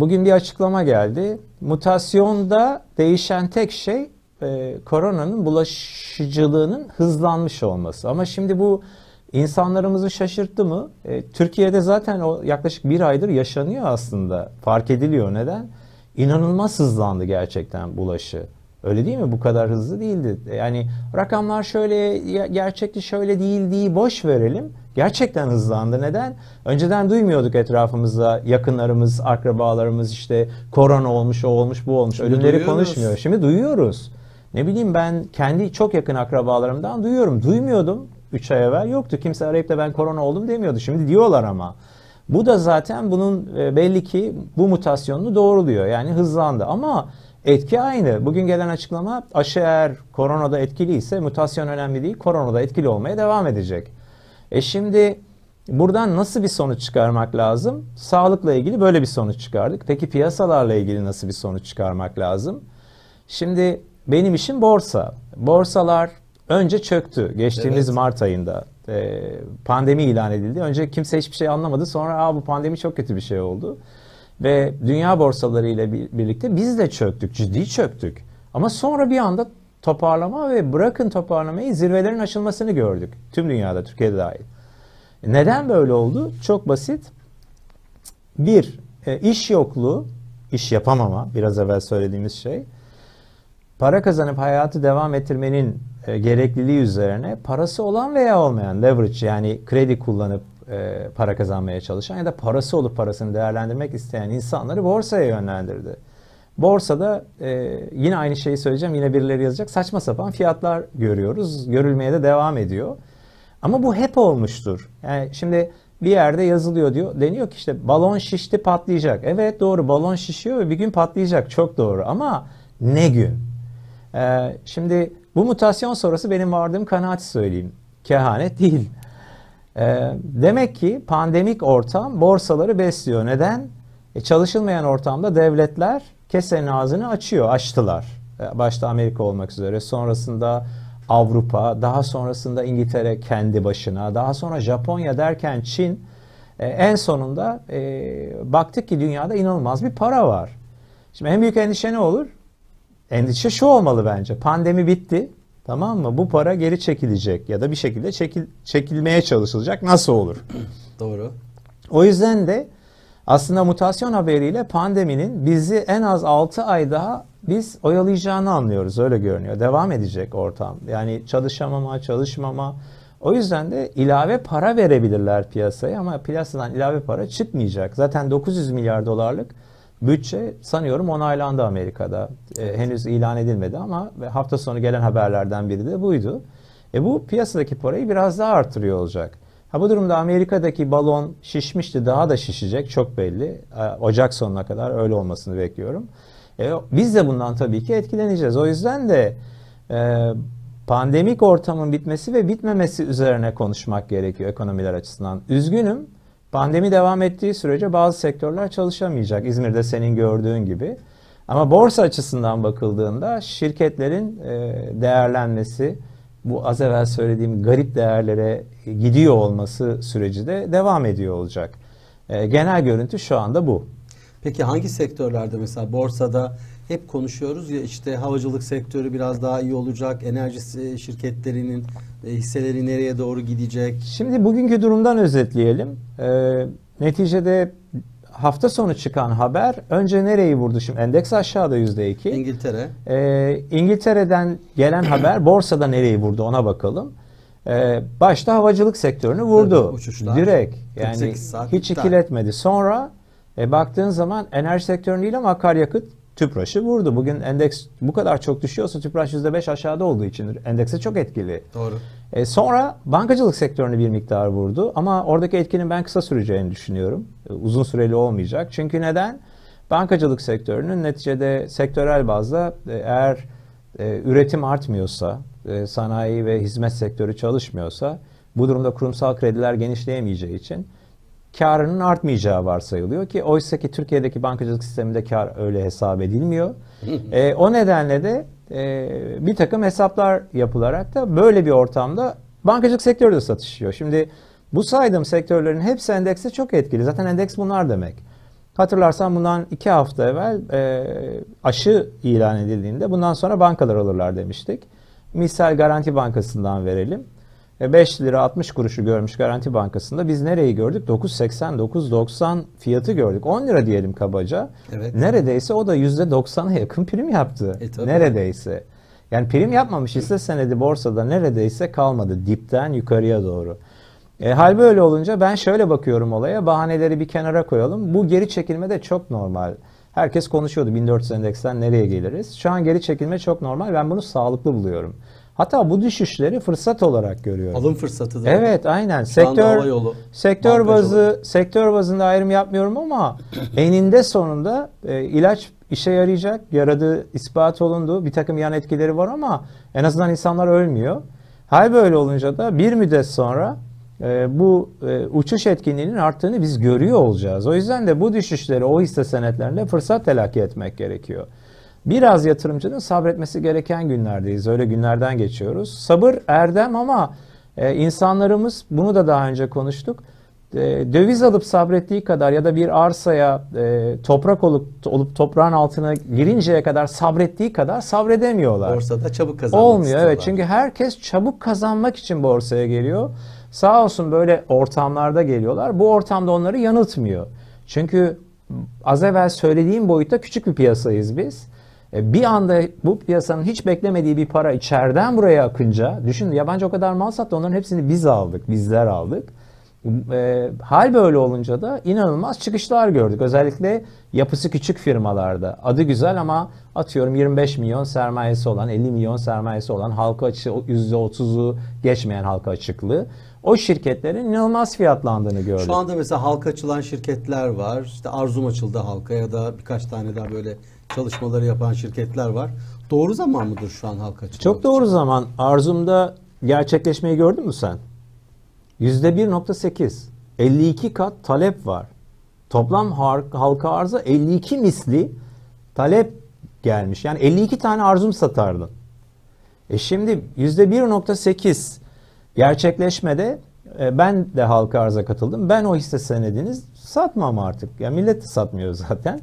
Bugün bir açıklama geldi. Mutasyonda değişen tek şey e, koronanın bulaşıcılığının hızlanmış olması. Ama şimdi bu insanlarımızı şaşırttı mı? E, Türkiye'de zaten o yaklaşık bir aydır yaşanıyor aslında. Fark ediliyor neden? İnanılmaz hızlandı gerçekten bulaşı. Öyle değil mi? Bu kadar hızlı değildi. Yani rakamlar şöyle gerçekti şöyle değildi boş verelim. Gerçekten hızlandı. Neden? Önceden duymuyorduk etrafımızda yakınlarımız, akrabalarımız işte korona olmuş, o olmuş, bu olmuş. Şimdi Ölüleri duyuyoruz. konuşmuyor. Şimdi duyuyoruz. Ne bileyim ben kendi çok yakın akrabalarımdan duyuyorum. Duymuyordum 3 ay evvel yoktu. Kimse arayıp da ben korona oldum demiyordu. Şimdi diyorlar ama. Bu da zaten bunun e, belli ki bu mutasyonunu doğruluyor. Yani hızlandı ama Etki aynı. Bugün gelen açıklama aşı eğer koronada etkiliyse mutasyon önemli değil. Koronada etkili olmaya devam edecek. E şimdi buradan nasıl bir sonuç çıkarmak lazım? Sağlıkla ilgili böyle bir sonuç çıkardık. Peki piyasalarla ilgili nasıl bir sonuç çıkarmak lazım? Şimdi benim işim borsa. Borsalar önce çöktü geçtiğimiz evet. Mart ayında. Ee, pandemi ilan edildi. Önce kimse hiçbir şey anlamadı. Sonra Aa, bu pandemi çok kötü bir şey oldu ve dünya borsalarıyla birlikte biz de çöktük, ciddi çöktük. Ama sonra bir anda toparlama ve bırakın toparlamayı zirvelerin açılmasını gördük. Tüm dünyada, Türkiye'de dahil. Neden böyle oldu? Çok basit. Bir, e, iş yokluğu, iş yapamama biraz evvel söylediğimiz şey. Para kazanıp hayatı devam ettirmenin e, gerekliliği üzerine parası olan veya olmayan leverage yani kredi kullanıp e, para kazanmaya çalışan ya da parası olup parasını değerlendirmek isteyen insanları borsaya yönlendirdi. Borsada e, yine aynı şeyi söyleyeceğim. Yine birileri yazacak. Saçma sapan fiyatlar görüyoruz. Görülmeye de devam ediyor. Ama bu hep olmuştur. Yani şimdi bir yerde yazılıyor diyor. Deniyor ki işte balon şişti patlayacak. Evet doğru balon şişiyor ve bir gün patlayacak. Çok doğru ama ne gün? Ee, şimdi bu mutasyon sonrası benim vardığım kanaati söyleyeyim. Kehanet değil. Ee, demek ki pandemik ortam borsaları besliyor. Neden? E çalışılmayan ortamda devletler kesenin ağzını açıyor, açtılar. E, başta Amerika olmak üzere, sonrasında Avrupa, daha sonrasında İngiltere kendi başına, daha sonra Japonya derken Çin. E, en sonunda e, baktık ki dünyada inanılmaz bir para var. Şimdi en büyük endişe ne olur? Endişe şu olmalı bence. Pandemi bitti. Tamam mı? Bu para geri çekilecek ya da bir şekilde çekil, çekilmeye çalışılacak. Nasıl olur? Doğru. O yüzden de aslında mutasyon haberiyle pandeminin bizi en az 6 ay daha biz oyalayacağını anlıyoruz. Öyle görünüyor. Devam edecek ortam. Yani çalışamama, çalışmama. O yüzden de ilave para verebilirler piyasaya ama piyasadan ilave para çıkmayacak. Zaten 900 milyar dolarlık Bütçe sanıyorum onaylandı Amerika'da. E, evet. E, henüz ilan edilmedi ama hafta sonu gelen haberlerden biri de buydu. E bu piyasadaki parayı biraz daha artırıyor olacak. Ha bu durumda Amerika'daki balon şişmişti daha da şişecek çok belli. E, Ocak sonuna kadar öyle olmasını bekliyorum. E, biz de bundan tabii ki etkileneceğiz. O yüzden de e, pandemik ortamın bitmesi ve bitmemesi üzerine konuşmak gerekiyor ekonomiler açısından. Üzgünüm Pandemi devam ettiği sürece bazı sektörler çalışamayacak. İzmir'de senin gördüğün gibi. Ama borsa açısından bakıldığında şirketlerin e, değerlenmesi, bu az evvel söylediğim garip değerlere gidiyor olması süreci de devam ediyor olacak. E, genel görüntü şu anda bu. Peki hangi sektörlerde mesela borsada hep konuşuyoruz ya işte havacılık sektörü biraz daha iyi olacak, enerji şirketlerinin e, hisseleri nereye doğru gidecek? Şimdi bugünkü durumdan özetleyelim. Ee, neticede hafta sonu çıkan haber önce nereyi vurdu şimdi? Endeks aşağıda yüzde iki. İngiltere. Ee, İngiltere'den gelen haber borsada nereyi vurdu ona bakalım. Ee, başta havacılık sektörünü vurdu. Tabii, uçuşlar. Direkt. Yani hiç ikiletmedi. Sonra e baktığın zaman enerji sektörü değil ama akaryakıt tüpraşı vurdu. Bugün endeks bu kadar çok düşüyorsa tüpraş %5 aşağıda olduğu için endekse çok etkili. Doğru. E sonra bankacılık sektörünü bir miktar vurdu ama oradaki etkinin ben kısa süreceğini düşünüyorum. E, uzun süreli olmayacak. Çünkü neden? Bankacılık sektörünün neticede sektörel bazda e, eğer e, üretim artmıyorsa, e, sanayi ve hizmet sektörü çalışmıyorsa bu durumda kurumsal krediler genişleyemeyeceği için karının artmayacağı varsayılıyor ki oysa ki Türkiye'deki bankacılık sisteminde kar öyle hesap edilmiyor. e, o nedenle de e, bir takım hesaplar yapılarak da böyle bir ortamda bankacılık sektörü de satışıyor. Şimdi bu saydığım sektörlerin hepsi endekse çok etkili. Zaten endeks bunlar demek. Hatırlarsan bundan iki hafta evvel e, aşı ilan edildiğinde bundan sonra bankalar alırlar demiştik. Misal Garanti Bankası'ndan verelim. 5 e, lira 60 kuruşu görmüş Garanti Bankası'nda. Biz nereyi gördük? 9.80, 9.90 fiyatı gördük. 10 lira diyelim kabaca. Evet. Neredeyse o da %90'a yakın prim yaptı. E, tabii. Neredeyse. Yani prim yapmamış ise senedi borsada neredeyse kalmadı. Dipten yukarıya doğru. E, hal böyle olunca ben şöyle bakıyorum olaya. Bahaneleri bir kenara koyalım. Bu geri çekilme de çok normal. Herkes konuşuyordu 1400 endeksten nereye geliriz. Şu an geri çekilme çok normal. Ben bunu sağlıklı buluyorum. Hatta bu düşüşleri fırsat olarak görüyorum. Alım fırsatı da. Evet, aynen. Şu sektör yolu, sektör bazı olarak. sektör bazında ayrım yapmıyorum ama eninde sonunda e, ilaç işe yarayacak, yaradığı ispat olundu. Bir takım yan etkileri var ama en azından insanlar ölmüyor. Hal böyle olunca da bir müddet sonra e, bu e, uçuş etkinliğinin arttığını biz görüyor olacağız. O yüzden de bu düşüşleri o hisse senetlerinde fırsat telakki etmek gerekiyor. Biraz yatırımcının sabretmesi gereken günlerdeyiz. Öyle günlerden geçiyoruz. Sabır erdem ama e, insanlarımız bunu da daha önce konuştuk. E, döviz alıp sabrettiği kadar ya da bir arsaya e, toprak olup olup toprağın altına girinceye kadar sabrettiği kadar sabredemiyorlar. Borsada çabuk kazanmak Olmuyor istiyorlar. evet çünkü herkes çabuk kazanmak için borsaya geliyor. Sağ olsun böyle ortamlarda geliyorlar. Bu ortamda onları yanıltmıyor. Çünkü az evvel söylediğim boyutta küçük bir piyasayız biz. E, bir anda bu piyasanın hiç beklemediği bir para içeriden buraya akınca düşünün yabancı o kadar mal sattı onların hepsini biz aldık bizler aldık. E, hal böyle olunca da inanılmaz çıkışlar gördük. Özellikle yapısı küçük firmalarda. Adı güzel ama atıyorum 25 milyon sermayesi olan, 50 milyon sermayesi olan, halka açı %30'u geçmeyen halka açıklığı o şirketlerin inanılmaz fiyatlandığını gördük. Şu anda mesela halka açılan şirketler var. İşte Arzum açıldı halka ya da birkaç tane daha böyle çalışmaları yapan şirketler var. Doğru zaman mıdır şu an halka açılması? Çok doğru için? zaman. Arzum'da gerçekleşmeyi gördün mü sen? %1.8. 52 kat talep var. Toplam halka arza 52 misli talep gelmiş. Yani 52 tane arzum satardın. E şimdi %1.8 gerçekleşmede e, ben de halka arza katıldım. Ben o hisse senediniz satmam artık. Ya millet de satmıyor zaten.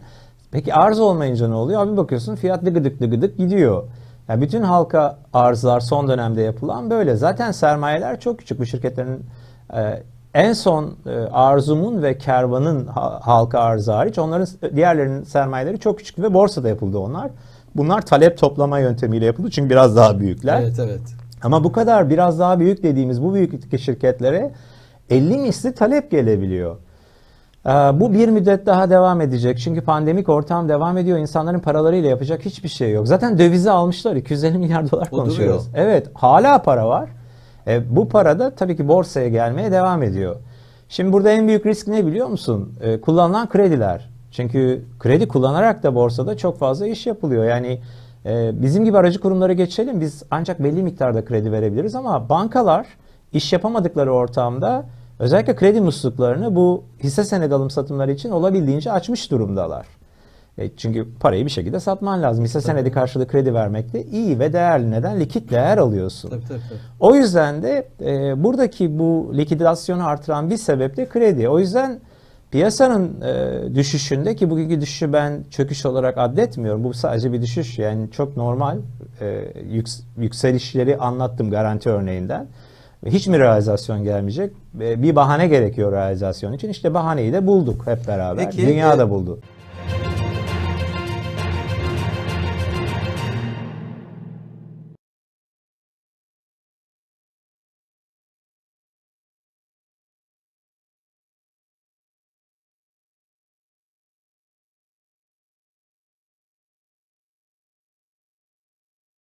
Peki arz olmayınca ne oluyor? Abi bakıyorsun fiyat dıgıdık dıgıdık gidiyor. Yani bütün halka arzlar son dönemde yapılan böyle. Zaten sermayeler çok küçük. Bu şirketlerin e, en son e, arzumun ve kervanın halka arzı hariç onların diğerlerinin sermayeleri çok küçük ve borsada yapıldı onlar. Bunlar talep toplama yöntemiyle yapıldı çünkü biraz daha büyükler. Evet evet. Ama bu kadar biraz daha büyük dediğimiz bu büyüklükteki şirketlere 50 misli talep gelebiliyor. Ee, bu bir müddet daha devam edecek. Çünkü pandemik ortam devam ediyor. İnsanların paralarıyla yapacak hiçbir şey yok. Zaten dövizi almışlar. 250 milyar dolar konuşuyoruz. Evet hala para var. E, bu para da tabii ki borsaya gelmeye devam ediyor. Şimdi burada en büyük risk ne biliyor musun? E, kullanılan krediler. Çünkü kredi kullanarak da borsada çok fazla iş yapılıyor. Yani ee, bizim gibi aracı kurumlara geçelim. Biz ancak belli miktarda kredi verebiliriz ama bankalar iş yapamadıkları ortamda özellikle kredi musluklarını bu hisse senedi alım satımları için olabildiğince açmış durumdalar. E, çünkü parayı bir şekilde satman lazım. Hisse tabii. senedi karşılığı kredi vermekte iyi ve değerli. Neden? Likit değer alıyorsun. Tabii, tabii, tabii. O yüzden de e, buradaki bu likidasyonu artıran bir sebep de kredi. O yüzden Piyasanın e, düşüşünde ki bugünkü düşüşü ben çöküş olarak adetmiyorum. Bu sadece bir düşüş yani çok normal e, yüks- yükselişleri anlattım garanti örneğinden. Hiç mi realizasyon gelmeyecek? E, bir bahane gerekiyor realizasyon için. İşte bahaneyi de bulduk hep beraber. Peki, Dünya e, da buldu.